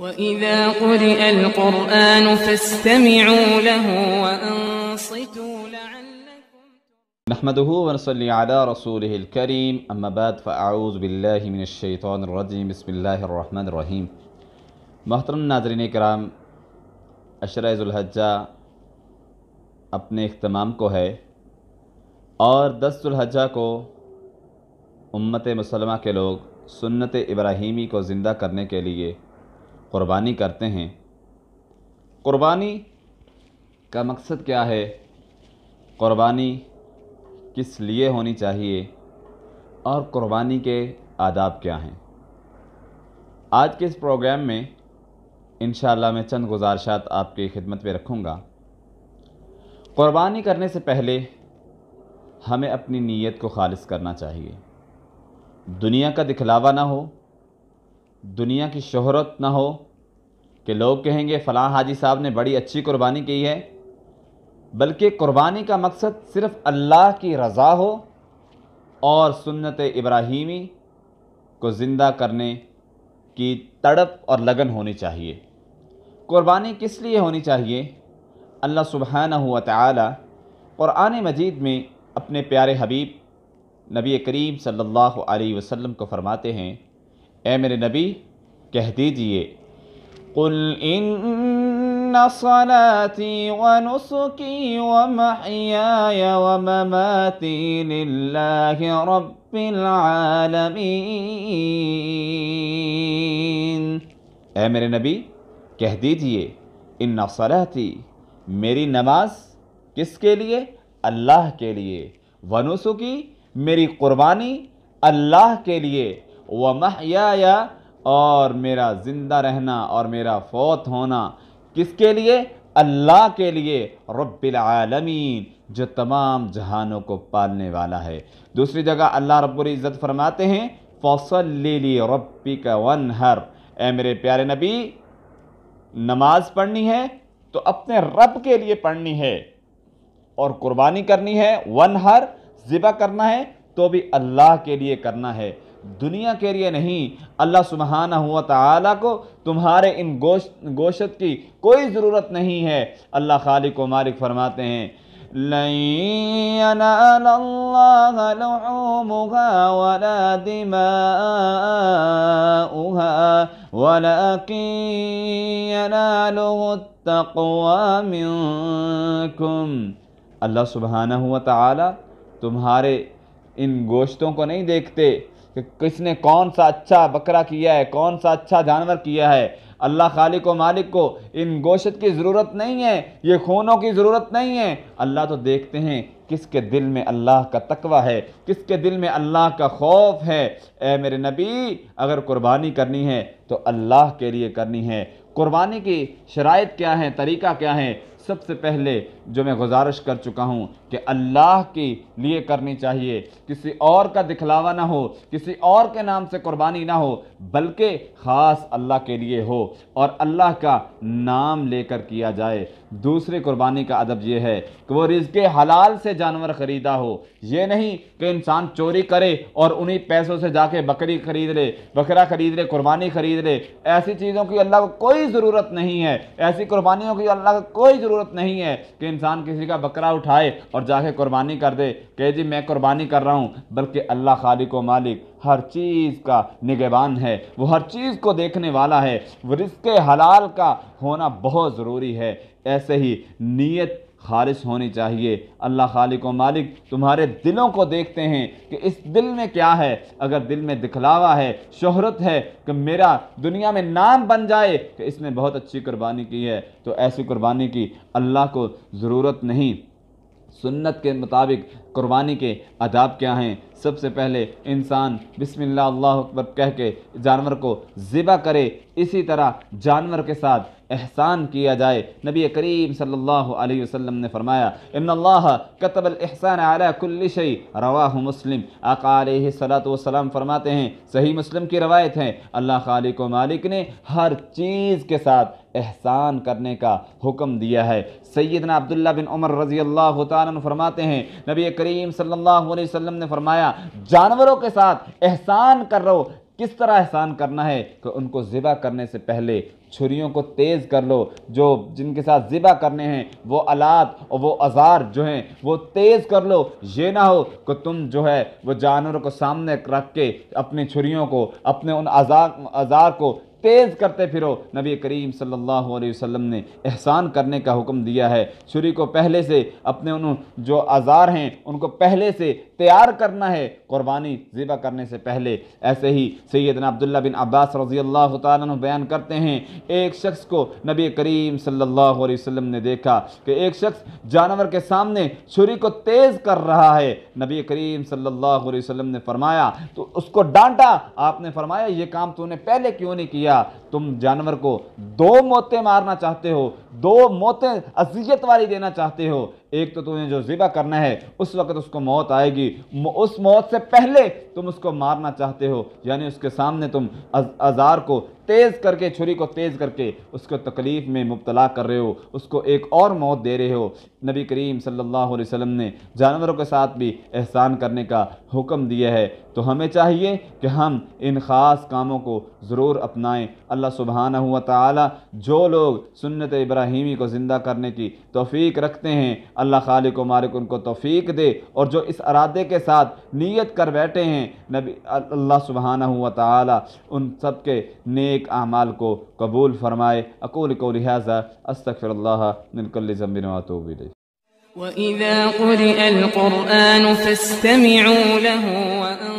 وَإِذَا قُرِئَ الْقُرْآنُ فَاسْتَمِعُوا لَهُ وَأَنصِتُوا لَعَلَّكُمْ نحمده ونصلي على رسوله الكريم أما بعد فأعوذ بالله من الشيطان الرجيم بسم الله الرحمن الرحيم محترم ناظرین کرام عشرہ ذوالحجہ اپنے اختمام کو ہے اور دس الحجہ کو امت مسلمہ کے لوگ سنت ابراہیمی کو زندہ کرنے کے لیے قربانی کرتے ہیں قربانی کا مقصد کیا ہے قربانی کس لیے ہونی چاہیے اور قربانی کے آداب کیا ہیں آج کے اس پروگرام میں انشاءاللہ میں چند گزارشات آپ کی خدمت میں رکھوں گا قربانی کرنے سے پہلے ہمیں اپنی نیت کو خالص کرنا چاہیے دنیا کا دکھلاوا نہ ہو دنیا کی شہرت نہ ہو کہ لوگ کہیں گے فلاں حاجی صاحب نے بڑی اچھی قربانی کی ہے بلکہ قربانی کا مقصد صرف اللہ کی رضا ہو اور سنت ابراہیمی کو زندہ کرنے کی تڑپ اور لگن ہونی چاہیے قربانی کس لیے ہونی چاہیے اللہ سبحانہ ہوا تعالیٰ قرآن مجید میں اپنے پیارے حبیب نبی کریم صلی اللہ علیہ وسلم کو فرماتے ہیں اے میرے نبی کہہ دیجئے قل ان سنتی وَنسی و معیا رب عالمی اے میرے نبی کہہ دیجئے ان صلاتی میری نماز کس کے لیے اللہ کے لیے ونسکی میری قربانی اللہ کے لیے و اور میرا زندہ رہنا اور میرا فوت ہونا کس کے لیے اللہ کے لیے رب العالمین جو تمام جہانوں کو پالنے والا ہے دوسری جگہ اللہ رب العزت فرماتے ہیں فوسل ربی کا ون ہر اے میرے پیارے نبی نماز پڑھنی ہے تو اپنے رب کے لیے پڑھنی ہے اور قربانی کرنی ہے ون ہر ذبح کرنا ہے تو بھی اللہ کے لیے کرنا ہے دنیا کے لیے نہیں اللہ سبحانہ ہوا تعالیٰ کو تمہارے ان گوشت گوشت کی کوئی ضرورت نہیں ہے اللہ خالق و مالک فرماتے ہیں کم اللہ سبحانہ ہوا تعالیٰ تمہارے ان گوشتوں کو نہیں دیکھتے کہ کس نے کون سا اچھا بکرا کیا ہے کون سا اچھا جانور کیا ہے اللہ خالق و مالک کو ان گوشت کی ضرورت نہیں ہے یہ خونوں کی ضرورت نہیں ہے اللہ تو دیکھتے ہیں کس کے دل میں اللہ کا تقوی ہے کس کے دل میں اللہ کا خوف ہے اے میرے نبی اگر قربانی کرنی ہے تو اللہ کے لیے کرنی ہے قربانی کی شرائط کیا ہیں طریقہ کیا ہے سب سے پہلے جو میں گزارش کر چکا ہوں کہ اللہ کے لیے کرنی چاہیے کسی اور کا دکھلاوا نہ ہو کسی اور کے نام سے قربانی نہ ہو بلکہ خاص اللہ کے لیے ہو اور اللہ کا نام لے کر کیا جائے دوسری قربانی کا ادب یہ ہے کہ وہ رزق حلال سے جانور خریدا ہو یہ نہیں کہ انسان چوری کرے اور انہی پیسوں سے جا کے بکری خرید لے بکرا خرید لے قربانی خرید لے ایسی چیزوں کی اللہ کو کوئی ضرورت نہیں ہے ایسی قربانیوں کی اللہ کو کوئی ضرورت نہیں ہے کہ انسان کسی کا بکرا اٹھائے اور جا کے قربانی کر دے کہ جی میں قربانی کر رہا ہوں بلکہ اللہ خالق و مالک ہر چیز کا نگہبان ہے وہ ہر چیز کو دیکھنے والا ہے وہ رزق حلال کا ہونا بہت ضروری ہے ایسے ہی نیت خالص ہونی چاہیے اللہ خالق و مالک تمہارے دلوں کو دیکھتے ہیں کہ اس دل میں کیا ہے اگر دل میں دکھلاوا ہے شہرت ہے کہ میرا دنیا میں نام بن جائے کہ اس نے بہت اچھی قربانی کی ہے تو ایسی قربانی کی اللہ کو ضرورت نہیں سنت کے مطابق قربانی کے آداب کیا ہیں سب سے پہلے انسان بسم اللہ اللہ اکبر کہہ کے جانور کو ذبح کرے اسی طرح جانور کے ساتھ احسان کیا جائے نبی کریم صلی اللہ علیہ وسلم نے فرمایا ان اللہ قطب تب الحسن علی کل شعی روا مسلم آقا علیہ صلاۃ وسلم فرماتے ہیں صحیح مسلم کی روایت ہے اللہ خالق و مالک نے ہر چیز کے ساتھ احسان کرنے کا حکم دیا ہے سیدنا عبداللہ بن عمر رضی اللہ تعالیٰ فرماتے ہیں نبی کریم صلی اللہ علیہ وسلم نے فرمایا جانوروں کے ساتھ احسان کر رہو کس طرح احسان کرنا ہے کہ ان کو ذبح کرنے سے پہلے چھریوں کو تیز کر لو جو جن کے ساتھ ذبح کرنے ہیں وہ آلات اور وہ ازار جو ہیں وہ تیز کر لو یہ نہ ہو کہ تم جو ہے وہ جانوروں کو سامنے رکھ کے اپنی چھریوں کو اپنے ان ازار کو تیز کرتے پھرو نبی کریم صلی اللہ علیہ وسلم نے احسان کرنے کا حکم دیا ہے چھری کو پہلے سے اپنے ان جو ازار ہیں ان کو پہلے سے تیار کرنا ہے قربانی ذبح کرنے سے پہلے ایسے ہی سیدنا عبداللہ بن عباس رضی اللہ تعالیٰ بیان کرتے ہیں ایک شخص کو نبی کریم صلی اللہ علیہ وسلم نے دیکھا کہ ایک شخص جانور کے سامنے چھری کو تیز کر رہا ہے نبی کریم صلی اللہ علیہ وسلم نے فرمایا تو اس کو ڈانٹا آپ نے فرمایا یہ کام تو انہیں پہلے کیوں نہیں کیا تم جانور کو دو موتیں مارنا چاہتے ہو دو موتیں عزیت والی دینا چاہتے ہو ایک تو تمہیں جو ذبح کرنا ہے اس وقت اس کو موت آئے گی اس موت سے پہلے تم اس کو مارنا چاہتے ہو یعنی اس کے سامنے تم ازار کو تیز کر کے چھری کو تیز کر کے اس کو تکلیف میں مبتلا کر رہے ہو اس کو ایک اور موت دے رہے ہو نبی کریم صلی اللہ علیہ وسلم نے جانوروں کے ساتھ بھی احسان کرنے کا حکم دیا ہے تو ہمیں چاہیے کہ ہم ان خاص کاموں کو ضرور اپنائیں اللہ سبحانہ ہوا تعالیٰ جو لوگ سنت ابراہیمی کو زندہ کرنے کی توفیق رکھتے ہیں اللہ خالق و مالک ان کو توفیق دے اور جو اس ارادے کے ساتھ نیت کر بیٹھے ہیں نبی اللہ سبحانہ ہوا تعالیٰ ان سب کے نیک نیک اعمال کو قبول فرمائے اقول قولی هذا استغفر الله من كل ذنب واتوب الیہ واذا قرئ القران فاستمعوا له وأن